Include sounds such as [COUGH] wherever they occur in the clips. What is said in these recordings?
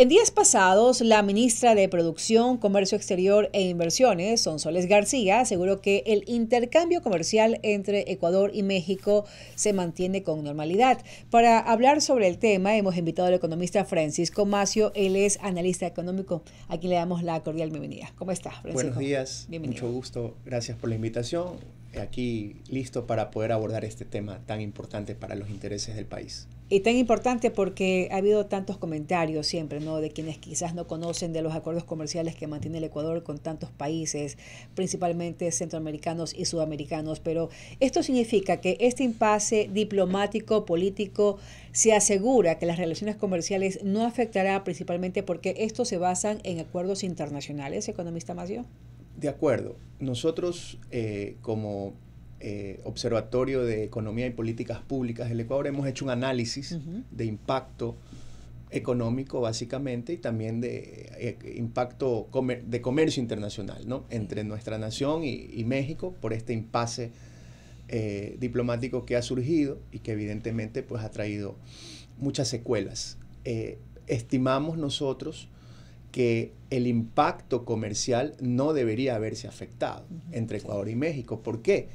En días pasados, la ministra de Producción, Comercio Exterior e Inversiones, Sonsoles García, aseguró que el intercambio comercial entre Ecuador y México se mantiene con normalidad. Para hablar sobre el tema, hemos invitado al economista Francisco Macio. Él es analista económico. Aquí le damos la cordial bienvenida. ¿Cómo está, Francisco? Buenos días. Mucho gusto. Gracias por la invitación aquí listo para poder abordar este tema tan importante para los intereses del país. Y tan importante porque ha habido tantos comentarios siempre, ¿no? De quienes quizás no conocen de los acuerdos comerciales que mantiene el Ecuador con tantos países, principalmente centroamericanos y sudamericanos. Pero esto significa que este impasse diplomático, político, se asegura que las relaciones comerciales no afectará principalmente porque estos se basan en acuerdos internacionales, economista Macio. De acuerdo. Nosotros eh, como eh, Observatorio de Economía y Políticas Públicas del Ecuador hemos hecho un análisis de impacto económico básicamente y también de eh, impacto de comercio internacional ¿no? entre nuestra nación y, México por este impasse diplomático que ha surgido y que evidentemente pues ha traído muchas secuelas. estimamos nosotros que el impacto comercial no debería haberse afectado entre Ecuador y México. ¿Por qué?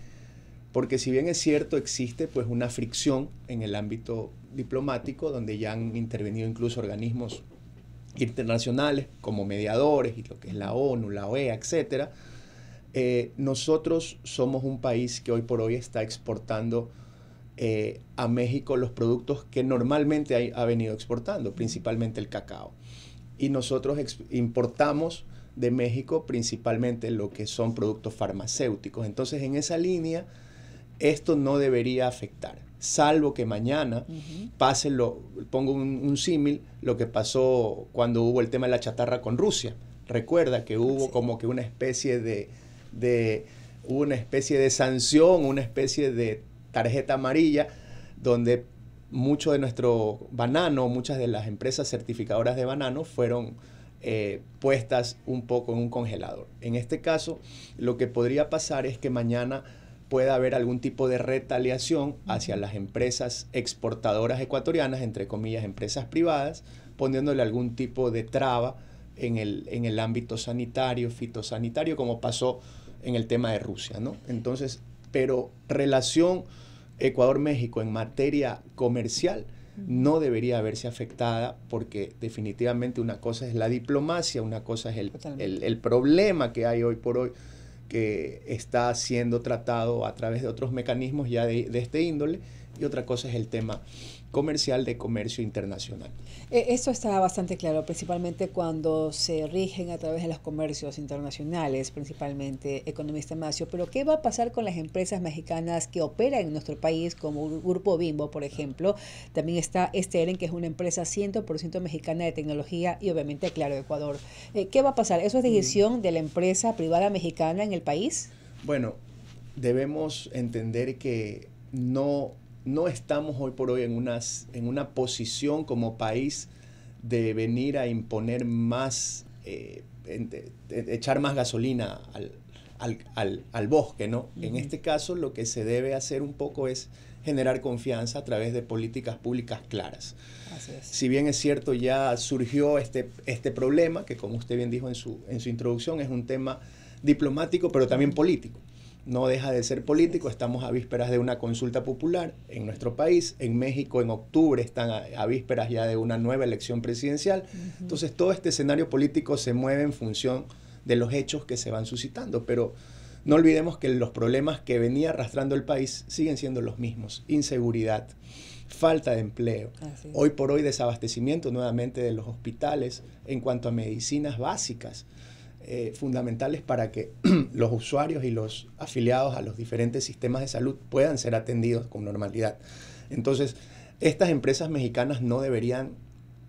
Porque si bien es cierto, existe pues una fricción en el ámbito diplomático, donde ya han intervenido incluso organismos internacionales como mediadores y lo que es la ONU, la OEA, etcétera, eh, nosotros somos un país que hoy por hoy está exportando eh, a México los productos que normalmente ha venido exportando, principalmente el cacao y nosotros importamos de México principalmente lo que son productos farmacéuticos. Entonces, en esa línea, esto no debería afectar, salvo que mañana pase lo, pongo un, símil, lo que pasó cuando hubo el tema de la chatarra con Rusia. Recuerda que hubo como que una especie de, una especie de sanción, una especie de tarjeta amarilla, donde mucho de nuestro banano, muchas de las empresas certificadoras de banano fueron eh, puestas un poco en un congelador. En este caso, lo que podría pasar es que mañana pueda haber algún tipo de retaliación hacia las empresas exportadoras ecuatorianas, entre comillas, empresas privadas, poniéndole algún tipo de traba en el, en el ámbito sanitario, fitosanitario, como pasó en el tema de Rusia, ¿no? Entonces, pero relación Ecuador-México en materia comercial no debería haberse afectada porque definitivamente una cosa es la diplomacia, una cosa es el, problema que hay hoy por hoy que está siendo tratado a través de otros mecanismos ya de, de este índole y otra cosa es el tema comercial de comercio internacional. Eh, Esto está bastante claro, principalmente cuando se rigen a través de los comercios internacionales, principalmente economista Macio. Pero ¿qué va a pasar con las empresas mexicanas que operan en nuestro país, como Grupo Bimbo, por ejemplo? También está Esteren, que es una empresa 100% mexicana de tecnología y obviamente, claro, Ecuador. Eh, ¿Qué va a pasar? ¿Eso es decisión de la empresa privada mexicana en el país? Bueno, debemos entender que no no estamos hoy por hoy en, unas, en una posición como país de venir a imponer más, eh, echar más gasolina al, bosque, ¿no? En este caso lo que se debe hacer un poco es generar confianza a través de políticas públicas claras. Si bien es cierto, ya surgió este, este problema, que como usted bien dijo en su, en su introducción, es un tema diplomático, pero también político no deja de ser político. Estamos a vísperas de una consulta popular en nuestro país. En México, en octubre, están a, vísperas ya de una nueva elección presidencial. Entonces, todo este escenario político se mueve en función de los hechos que se van suscitando. Pero no olvidemos que los problemas que venía arrastrando el país siguen siendo los mismos. Inseguridad, falta de empleo, hoy por hoy desabastecimiento nuevamente de los hospitales en cuanto a medicinas básicas. Eh, fundamentales para que [CLEARS THROAT] los usuarios y los afiliados a los diferentes sistemas de salud puedan ser atendidos con normalidad. Entonces, estas empresas mexicanas no deberían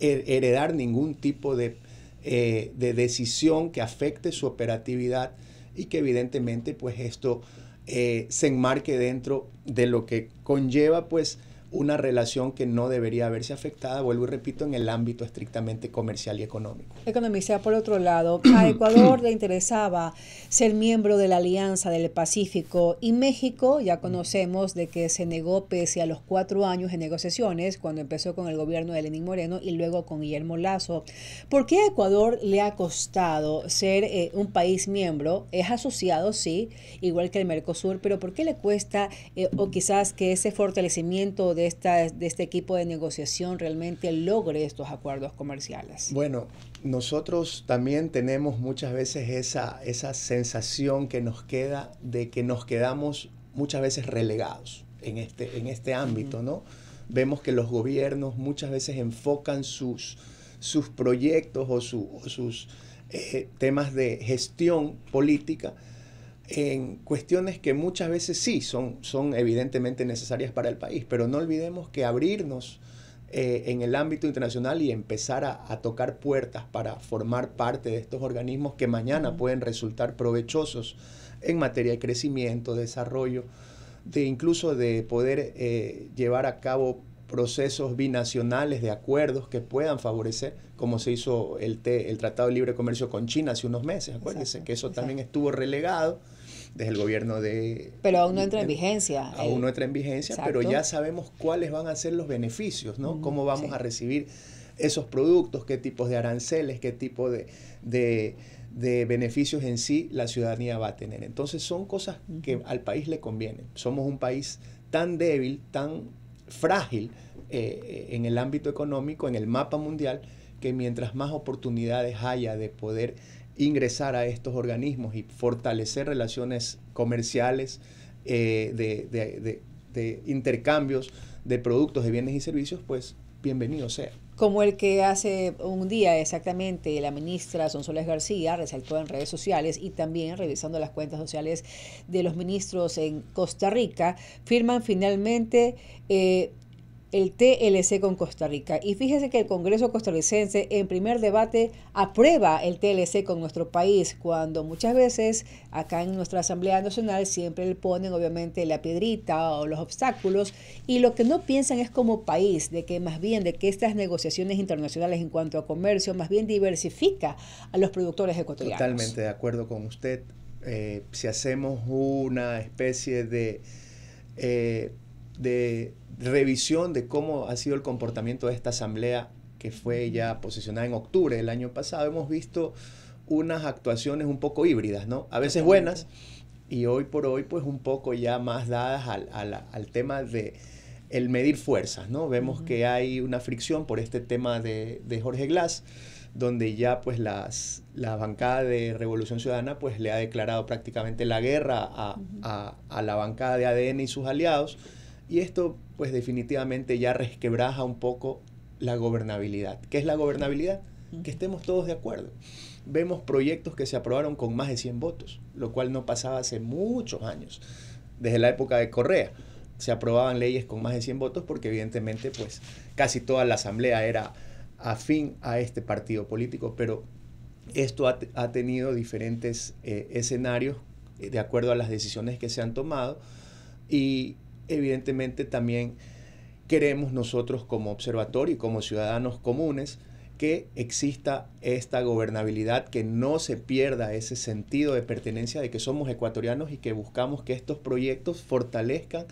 heredar ningún tipo eh, de, decisión que afecte su operatividad y que evidentemente pues esto eh, se enmarque dentro de lo que conlleva pues una relación que no debería haberse afectada, vuelvo y repito, en el ámbito estrictamente comercial y económico. Economista, por otro lado, [CLEARS THROAT] a Ecuador le interesaba ser miembro de la Alianza del Pacífico y México, ya conocemos de que se negó pese a los cuatro años de negociaciones, cuando empezó con el gobierno de Lenín Moreno y luego con Guillermo Lazo. ¿Por qué a Ecuador le ha costado ser eh, un país miembro? Es asociado, sí, igual que el Mercosur, pero ¿por qué le cuesta eh, o quizás que ese fortalecimiento de de, este equipo de negociación realmente logre estos acuerdos comerciales? Bueno, nosotros también tenemos muchas veces esa, sensación que nos queda de que nos quedamos muchas veces relegados en este, este ámbito, ¿no? Vemos que los gobiernos muchas veces enfocan sus, proyectos o, sus eh, temas de gestión política en cuestiones que muchas veces sí son, evidentemente necesarias para el país, pero no olvidemos que abrirnos eh, en el ámbito internacional y empezar a, tocar puertas para formar parte de estos organismos que mañana pueden resultar provechosos en materia de crecimiento, desarrollo, de incluso de poder eh, llevar a cabo procesos binacionales de acuerdos que puedan favorecer, como se hizo el, el Tratado de Libre Comercio con China hace unos meses, acuérdense que eso también estuvo relegado desde el gobierno de... Pero aún no entra en vigencia. Aún no entra en vigencia, pero ya sabemos cuáles van a ser los beneficios, ¿no? Cómo vamos a recibir esos productos, qué tipos de aranceles, qué tipo de, beneficios en sí la ciudadanía va a tener. Entonces son cosas que al país le convienen. Somos un país tan débil, tan frágil eh, en el ámbito económico, en el mapa mundial, que mientras más oportunidades haya de poder ingresar a estos organismos y fortalecer relaciones comerciales eh, de, intercambios de productos, de bienes y servicios, pues bienvenido sea. Como el que hace un día exactamente la ministra Sonsoles García resaltó en redes sociales y también revisando las cuentas sociales de los ministros en Costa Rica, firman finalmente eh, el TLC con Costa Rica. Y fíjese que el Congreso costarricense en primer debate aprueba el TLC con nuestro país, cuando muchas veces acá en nuestra Asamblea Nacional siempre le ponen obviamente la piedrita o los obstáculos y lo que no piensan es como país, de que más bien de que estas negociaciones internacionales en cuanto a comercio más bien diversifica a los productores ecuatorianos. Totalmente de acuerdo con usted. Eh, si hacemos una especie de... Eh, de revisión de cómo ha sido el comportamiento de esta asamblea que fue ya posicionada en octubre del año pasado, hemos visto unas actuaciones un poco híbridas, ¿no? A veces buenas y hoy por hoy pues un poco ya más dadas al, tema de el medir fuerzas, ¿no? Vemos que hay una fricción por este tema de, de Jorge Glass, donde ya pues la bancada de Revolución Ciudadana pues le ha declarado prácticamente la guerra a, a la bancada de ADN y sus aliados y esto pues definitivamente ya resquebraja un poco la gobernabilidad. ¿Qué es la gobernabilidad? Que estemos todos de acuerdo. Vemos proyectos que se aprobaron con más de 100 votos, lo cual no pasaba hace muchos años, desde la época de Correa. Se aprobaban leyes con más de 100 votos porque evidentemente pues casi toda la asamblea era afín a este partido político, pero esto ha, tenido diferentes eh, escenarios eh, de acuerdo a las decisiones que se han tomado y evidentemente también queremos nosotros como observatorio y como ciudadanos comunes que exista esta gobernabilidad, que no se pierda ese sentido de pertenencia de que somos ecuatorianos y que buscamos que estos proyectos fortalezcan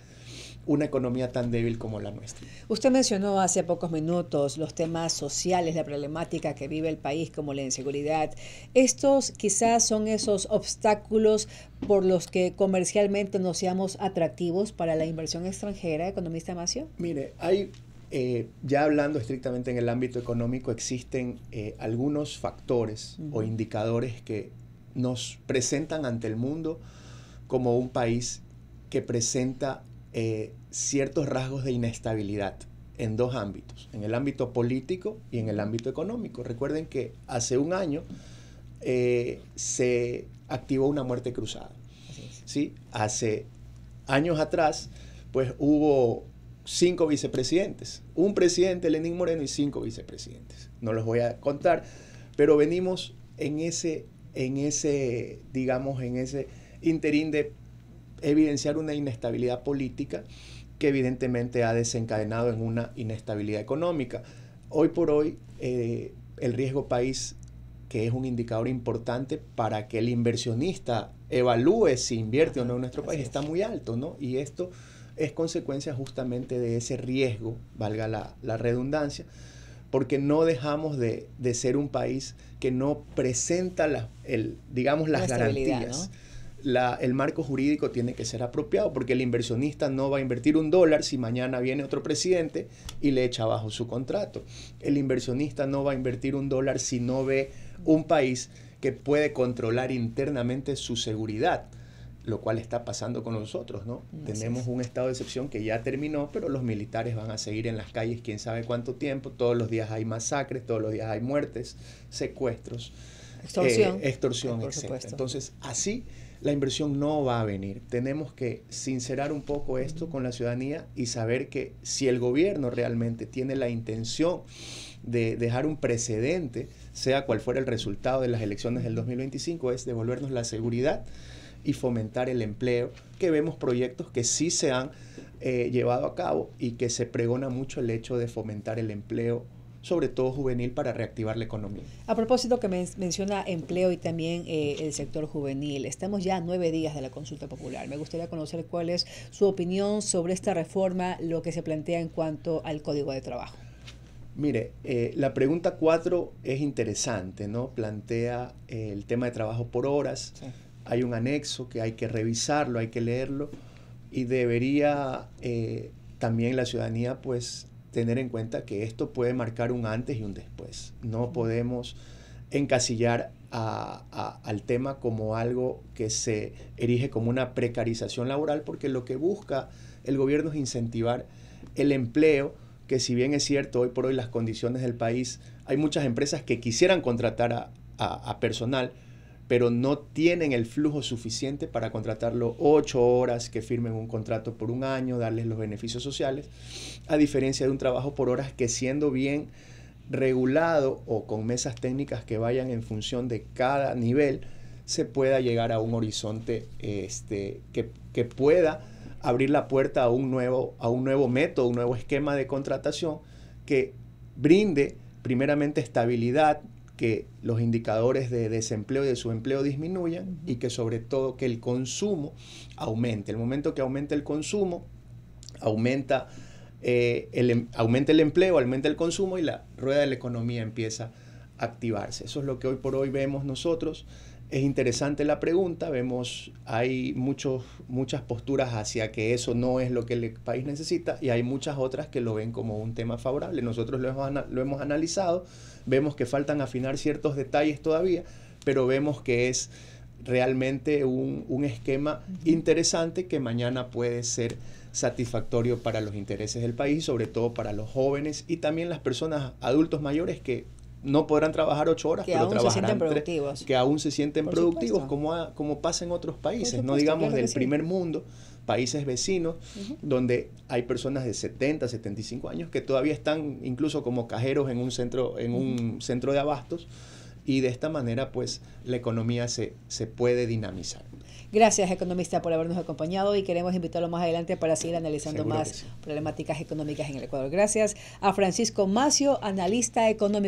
una economía tan débil como la nuestra. Usted mencionó hace pocos minutos los temas sociales, la problemática que vive el país como la inseguridad. Estos quizás son esos obstáculos por los que comercialmente no seamos atractivos para la inversión extranjera, economista Macio. Mire, hay eh, ya hablando estrictamente en el ámbito económico, existen eh, algunos factores o indicadores que nos presentan ante el mundo como un país que presenta eh, ciertos rasgos de inestabilidad en dos ámbitos, en el ámbito político y en el ámbito económico. Recuerden que hace un año eh, se activó una muerte cruzada. ¿sí? Hace años atrás, pues hubo cinco vicepresidentes, un presidente, Lenín Moreno, y cinco vicepresidentes. No los voy a contar, pero venimos en ese, en ese digamos, en ese interín de evidenciar una inestabilidad política que evidentemente ha desencadenado en una inestabilidad económica. Hoy por hoy, eh, el riesgo país, que es un indicador importante para que el inversionista evalúe si invierte o no en nuestro país, está muy alto, ¿no? Y esto es consecuencia justamente de ese riesgo, valga la, redundancia, porque no dejamos de, ser un país que no presenta el, digamos, las garantías el marco jurídico tiene que ser apropiado, porque el inversionista no va a invertir un dólar si mañana viene otro presidente y le echa abajo su contrato. El inversionista no va a invertir un dólar si no ve un país que puede controlar internamente su seguridad lo cual está pasando con nosotros, ¿no? Tenemos un estado de excepción que ya terminó, pero los militares van a seguir en las calles quién sabe cuánto tiempo, todos los días hay masacres, todos los días hay muertes, secuestros extorsión, eh, extorsión por supuesto. Entonces, así la inversión no va a venir. Tenemos que sincerar un poco esto con la ciudadanía y saber que si el gobierno realmente tiene la intención de dejar un precedente, sea cual fuera el resultado de las elecciones del 2025, es devolvernos la seguridad y fomentar el empleo, que vemos proyectos que sí se han eh, llevado a cabo y que se pregona mucho el hecho de fomentar el empleo sobre todo juvenil, para reactivar la economía. A propósito que menciona empleo y también eh, el sector juvenil, estamos ya a nueve días de la consulta popular. Me gustaría conocer cuál es su opinión sobre esta reforma, lo que se plantea en cuanto al Código de Trabajo. Mire, eh, la pregunta cuatro es interesante, ¿no? Plantea eh, el tema de trabajo por horas. Hay un anexo que hay que revisarlo, hay que leerlo y debería también la ciudadanía pues tener en cuenta que esto puede marcar un antes y un después. No podemos encasillar al tema como algo que se erige como una precarización laboral, porque lo que busca el gobierno es incentivar el empleo, que si bien es cierto, hoy por hoy las condiciones del país, hay muchas empresas que quisieran contratar a, a personal, pero no tienen el flujo suficiente para contratarlo ocho horas, que firmen un contrato por un año, darles los beneficios sociales, a diferencia de un trabajo por horas que siendo bien regulado o con mesas técnicas que vayan en función de cada nivel, se pueda llegar a un horizonte este, que, que pueda abrir la puerta a un, nuevo, a un nuevo método, un nuevo esquema de contratación que brinde primeramente estabilidad que los indicadores de desempleo y de subempleo disminuyan y que sobre todo que el consumo aumente. El momento que aumenta el consumo, aumenta, eh, em, aumenta el empleo, aumenta el consumo y la rueda de la economía empieza a activarse. Eso es lo que hoy por hoy vemos nosotros es interesante la pregunta, vemos, hay muchos, muchas posturas hacia que eso no es lo que el país necesita y hay muchas otras que lo ven como un tema favorable. Nosotros lo hemos, analizado, vemos que faltan afinar ciertos detalles todavía, pero vemos que es realmente un, un esquema interesante que mañana puede ser satisfactorio para los intereses del país, sobre todo para los jóvenes y también las personas adultos mayores que no podrán trabajar ocho horas, que pero aún se sienten productivos. que aún se sienten productivos, como, pasa en otros países, no digamos del primer mundo, países vecinos, donde hay personas de 70, 75 años que todavía están incluso como cajeros en un centro, en un centro de abastos, y de esta manera pues la economía se, se puede dinamizar. Gracias, economista, por habernos acompañado y queremos invitarlo más adelante para seguir analizando más problemáticas económicas en el Ecuador. Gracias a Francisco Macio, analista económico.